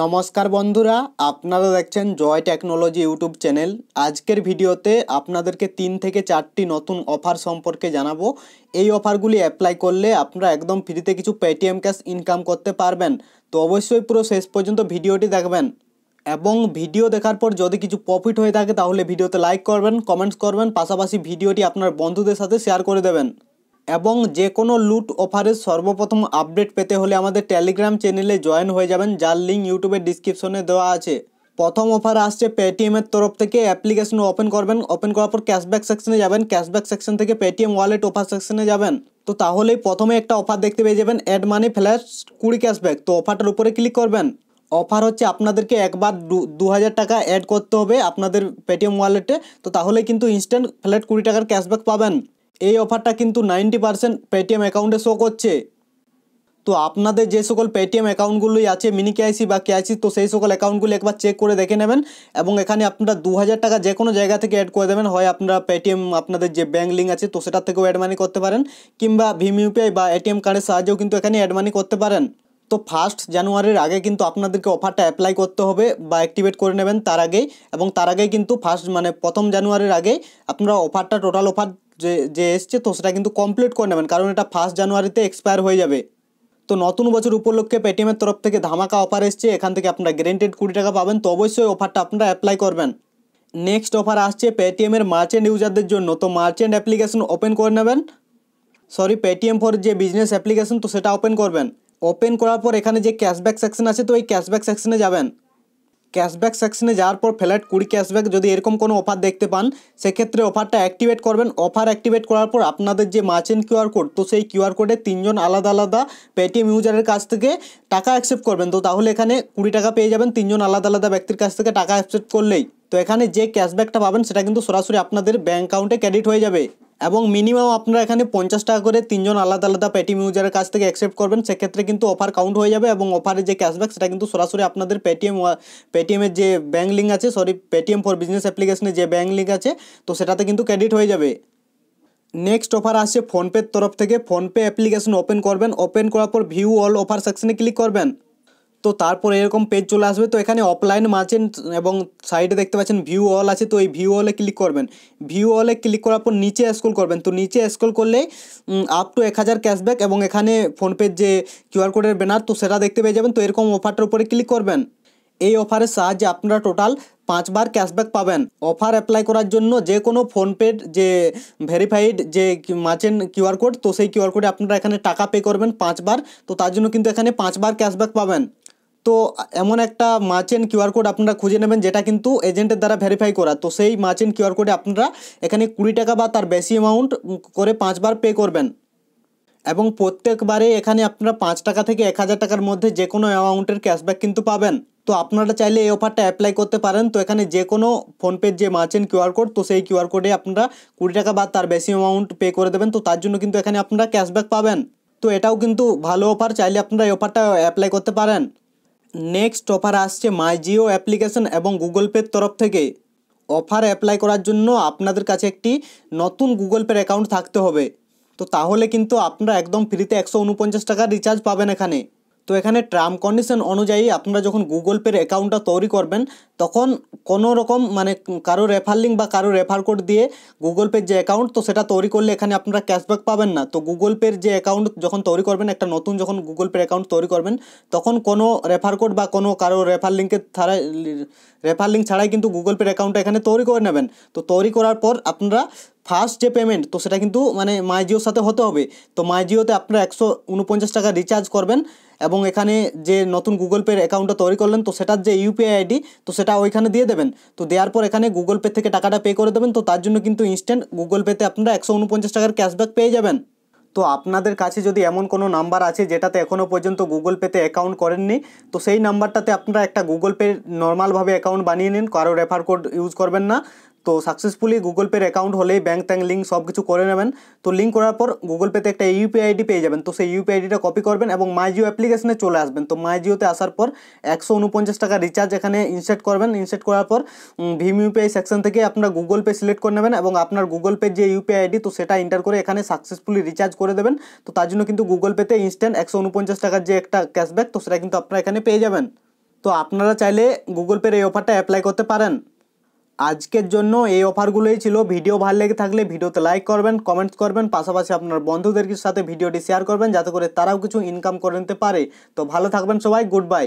নমস্কার বন্ধুরা আপনারা দেখছেন জয় টেকনোলজি ইউটিউব চ্যানেল আজকের ভিডিওতে আপনাদেরকে তিন থেকে চারটি নতুন অফার সম্পর্কে জানাবো এই অফারগুলি অ্যাপ্লাই করলে আপনারা একদম ফ্রিতে কিছু পেটিএম ক্যাশ ইনকাম করতে পারবেন তো অবশ্যই পুরো শেষ পর্যন্ত ভিডিওটি দেখবেন এবং ভিডিও দেখার পর যদি কিছু প্রফিট হয়ে থাকে তাহলে ভিডিওতে লাইক করবেন কমেন্টস করবেন পাশাপাশি ভিডিওটি আপনার বন্ধুদের সাথে শেয়ার করে দেবেন এবং যে কোনো লুট অফারের সর্বপ্রথম আপডেট পেতে হলে আমাদের টেলিগ্রাম চ্যানেলে জয়েন হয়ে যাবেন যার লিঙ্ক ইউটিউবের ডিসক্রিপশনে দেওয়া আছে প্রথম অফার আসছে পেটিএমের তরফ থেকে অ্যাপ্লিকেশন ওপেন করবেন ওপেন করার পর ক্যাশব্যাক সেকশনে যাবেন ক্যাশব্যাক সেকশন থেকে পেটিএম ওয়ালেট অফার সেকশনে যাবেন তো তাহলেই প্রথমে একটা অফার দেখতে পেয়ে যাবেন অ্যাড মানি ফ্ল্যাশ কুড়ি ক্যাশব্যাক তো অফারটার উপরে ক্লিক করবেন অফার হচ্ছে আপনাদেরকে একবার দু হাজার টাকা অ্যাড করতে হবে আপনাদের পেটিএম ওয়ালেটে তো তাহলে কিন্তু ইনস্ট্যান্ট ফ্ল্যাট কুড়ি টাকার ক্যাশব্যাক পাবেন এই অফারটা কিন্তু নাইনটি পারসেন্ট পেটিএম অ্যাকাউন্টে শো করছে তো আপনাদের যে সকল পেটিএম অ্যাকাউন্টগুলোই আছে মিনি কেআইসি বা কেআইসি তো সেই সকল অ্যাকাউন্টগুলো একবার চেক করে দেখে নেবেন এবং এখানে আপনারা দু হাজার টাকা যে কোনো জায়গা থেকে অ্যাড করে দেবেন হয় আপনারা পেটিএম আপনাদের যে ব্যাঙ্ক লিঙ্ক আছে তো সেটার থেকেও অ্যাড মানি করতে পারেন কিংবা ভিম ইউপিআই বা এটিএম কার্ডের সাহায্যেও কিন্তু এখানে অ্যাড মানি করতে পারেন তো ফার্স্ট জানুয়ারির আগে কিন্তু আপনাদেরকে অফারটা অ্যাপ্লাই করতে হবে বা অ্যাক্টিভেট করে নেবেন তার আগেই এবং তার আগেই কিন্তু ফার্স্ট মানে প্রথম জানুয়ারির আগে আপনারা অফারটা টোটাল অফার যে যে এসছে তো সেটা কিন্তু কমপ্লিট করে নেবেন কারণ এটা ফার্স্ট জানুয়ারিতে এক্সপায়ার হয়ে যাবে তো নতুন বছর উপলক্ষে পেটিএমের তরফ থেকে ধামাকা অফার এসছে এখান থেকে আপনারা গ্যারেন্টেড কুড়ি টাকা পাবেন তো অবশ্যই অফারটা আপনারা অ্যাপ্লাই করবেন নেক্সট অফার আসছে পেটিএমের মার্চেন্ট ইউজারদের জন্য তো মার্চেন্ট অ্যাপ্লিকেশন ওপেন করে নেবেন সরি পেটিএম ফর যে বিজনেস অ্যাপ্লিকেশন তো সেটা ওপেন করবেন ওপেন করার পর এখানে যে ক্যাশব্যাক সেকশন আছে তো এই ক্যাশব্যাক সেকশনে যাবেন ক্যাশব্যাক সেকশনে যাওয়ার পর ফ্ল্যাট কুড়ি ক্যাশব্যাক যদি এরকম কোনো অফার দেখতে পান সেক্ষেত্রে অফারটা অ্যাক্টিভেট করবেন অফার অ্যাক্টিভেট করার পর আপনাদের যে মাচেন কিউআর কোড তো সেই কিউআর কোডে তিনজন আলাদা আলাদা পেটিএম ইউজারের কাছ থেকে টাকা অ্যাকসেপ্ট করবেন তো তাহলে এখানে কুড়ি টাকা পেয়ে যাবেন তিনজন আলাদা আলাদা ব্যক্তির কাছ থেকে টাকা অ্যাকসেপ্ট করলেই তো এখানে যে ক্যাশব্যাকটা পাবেন সেটা কিন্তু সরাসরি আপনাদের ব্যাঙ্ক অ্যাকাউন্টে ক্রেডিট হয়ে যাবে এবং মিনিমাম আপনারা এখানে পঞ্চাশ টাকা করে তিনজন আলাদা আলাদা পেটিএম ইউজারের কাছ থেকে অ্যাকসেপ্ট করবেন সেক্ষেত্রে কিন্তু অফার কাউন্ট হয়ে যাবে এবং অফারের যে ক্যাশব্যাক সেটা কিন্তু সরাসরি আপনাদের পেটিএম পেটিএমের যে ব্যাঙ্ক লিঙ্ক আছে সরি পেটিএম ফর বিজনেস অ্যাপ্লিকেশনে যে ব্যাঙ্ক লিঙ্ক আছে তো সেটাতে কিন্তু ক্রেডিট হয়ে যাবে নেক্সট অফার আসছে ফোনপের তরফ থেকে ফোনপে অ্যাপ্লিকেশন ওপেন করবেন ওপেন করার পর ভিউ অল অফার সেকশনে ক্লিক করবেন তো তারপর এরকম পেজ চলে আসবে তো এখানে অফলাইন মার্চেন্ট এবং সাইডে দেখতে পাচ্ছেন ভিউ অল আছে তো এই ভিউ অলে ক্লিক করবেন ভিউ অলে ক্লিক করার পর নিচে স্ক্রল করবেন তো নিচে স্ক্রল করলে আপ টু এক হাজার ক্যাশব্যাক এবং এখানে ফোনপের যে কিউআর কোডের ব্যানার তো সেটা দেখতে পেয়ে যাবেন তো এরকম অফারটার উপরে ক্লিক করবেন এই অফারের সাহায্যে আপনারা টোটাল পাঁচবার ক্যাশব্যাক পাবেন অফার অ্যাপ্লাই করার জন্য যে কোনো ফোনপের যে ভেরিফাইড যে মাছেন কিউআর কোড তো সেই কিউআর কোডে আপনারা এখানে টাকা পে করবেন পাঁচবার তো তার জন্য কিন্তু এখানে পাঁচবার ক্যাশব্যাক পাবেন তো এমন একটা মাচেন কিউআর কোড আপনারা খুঁজে নেবেন যেটা কিন্তু এজেন্টের দ্বারা ভেরিফাই করা তো সেই মার্চেন্ট কিউআর কোডে আপনারা এখানে কুড়ি টাকা বা তার বেশি অ্যামাউন্ট করে পাঁচবার পে করবেন এবং প্রত্যেকবারে এখানে আপনারা পাঁচ টাকা থেকে এক হাজার টাকার মধ্যে যে কোনো অ্যামাউন্টের ক্যাশব্যাক কিন্তু পাবেন তো আপনারা চাইলে এই অফারটা অ্যাপ্লাই করতে পারেন তো এখানে যে কোনো ফোনপের যে মার্চেন্ট কিউআর কোড তো সেই কিউআর কোডে আপনারা কুড়ি টাকা বা তার বেশি অ্যামাউন্ট পে করে দেবেন তো তার জন্য কিন্তু এখানে আপনারা ক্যাশব্যাক পাবেন তো এটাও কিন্তু ভালো অফার চাইলে আপনারা এই অফারটা অ্যাপ্লাই করতে পারেন নেক্সট অফার আসছে মাই জিও অ্যাপ্লিকেশন এবং গুগল পের তরফ থেকে অফার অ্যাপ্লাই করার জন্য আপনাদের কাছে একটি নতুন গুগল পের অ্যাকাউন্ট থাকতে হবে তো তাহলে কিন্তু আপনারা একদম ফ্রিতে একশো উনপঞ্চাশ টাকার রিচার্জ পাবেন এখানে তো এখানে টার্ম কন্ডিশন অনুযায়ী আপনারা যখন গুগল পের অ্যাকাউন্টটা তৈরি করবেন তখন কোনো রকম মানে কারো রেফার লিঙ্ক বা কারো রেফার কোড দিয়ে গুগল পের যে অ্যাকাউন্ট তো সেটা তৈরি করলে এখানে আপনারা ক্যাশব্যাক পাবেন না তো গুগল পের যে অ্যাকাউন্ট যখন তৈরি করবেন একটা নতুন যখন গুগল পের অ্যাকাউন্ট তৈরি করবেন তখন কোনো রেফার কোড বা কোনো কারো রেফার লিঙ্কের ছাড়া রেফার লিঙ্ক ছাড়াই কিন্তু গুগল পের অ্যাকাউন্টটা এখানে তৈরি করে নেবেন তো তৈরি করার পর আপনারা ফার্স্ট যে পেমেন্ট তো সেটা কিন্তু মানে মাইজিওর সাথে হতে হবে তো মাইজিওতে আপনারা একশো উনপঞ্চাশ টাকা রিচার্জ করবেন এবং এখানে যে নতুন গুগল পের অ্যাকাউন্টটা তৈরি করলেন তো সেটার যে ইউপিআই আইডি তো সেটা সেটা ওইখানে দিয়ে দেবেন তো দেওয়ার পর এখানে গুগল পে থেকে টাকাটা পে করে দেবেন তো তার জন্য কিন্তু ইনস্ট্যান্ট গুগল পেতে আপনারা একশো উনপঞ্চাশ টাকার ক্যাশব্যাক পেয়ে যাবেন তো আপনাদের কাছে যদি এমন কোনো নাম্বার আছে যেটাতে এখনও পর্যন্ত গুগল পেতে অ্যাকাউন্ট করেননি তো সেই নাম্বারটাতে আপনারা একটা গুগল পে নর্মালভাবে অ্যাকাউন্ট বানিয়ে নিন কারো রেফার কোড ইউজ করবেন না তো সাকসেসফুলি গুগল পের অ্যাকাউন্ট হলেই ব্যাঙ্ক ট্যাঙ্ক লিঙ্ক সব কিছু করে নেবেন তো লিঙ্ক করার পর গুগল পেতে একটা ইউপিআই আইডি পেয়ে যাবেন তো সেই ইউপিআই আইডিটা কপি করবেন এবং মাই জিও অ্যাপ্লিকেশনে চলে আসবেন তো মাই জিওতে আসার পর একশো উনপঞ্চাশ টাকা রিচার্জ এখানে ইনসেট করবেন ইনসেট করার পর ভিম ইউপিআই সেকশন থেকে আপনার গুগল পে সিলেক্ট করে নেবেন এবং আপনার গুগল পের যে ইউপিআই আইডি তো সেটা এন্টার করে এখানে সাকসেসফুলি রিচার্জ করে দেবেন তো তার জন্য কিন্তু গুগল পেতে ইনস্ট্যান্ট একশো উনপঞ্চাশ টাকার যে একটা ক্যাশব্যাক তো সেটা কিন্তু আপনারা এখানে পেয়ে যাবেন তো আপনারা চাইলে গুগল পের এই অফারটা অ্যাপ্লাই করতে পারেন আজকের জন্য এই অফারগুলোই ছিল ভিডিও ভালো লেগে থাকলে ভিডিওতে লাইক করবেন কমেন্টস করবেন পাশাপাশি আপনার বন্ধুদের সাথে ভিডিওটি শেয়ার করবেন যাতে করে তারাও কিছু ইনকাম করে নিতে পারে তো ভালো থাকবেন সবাই গুড বাই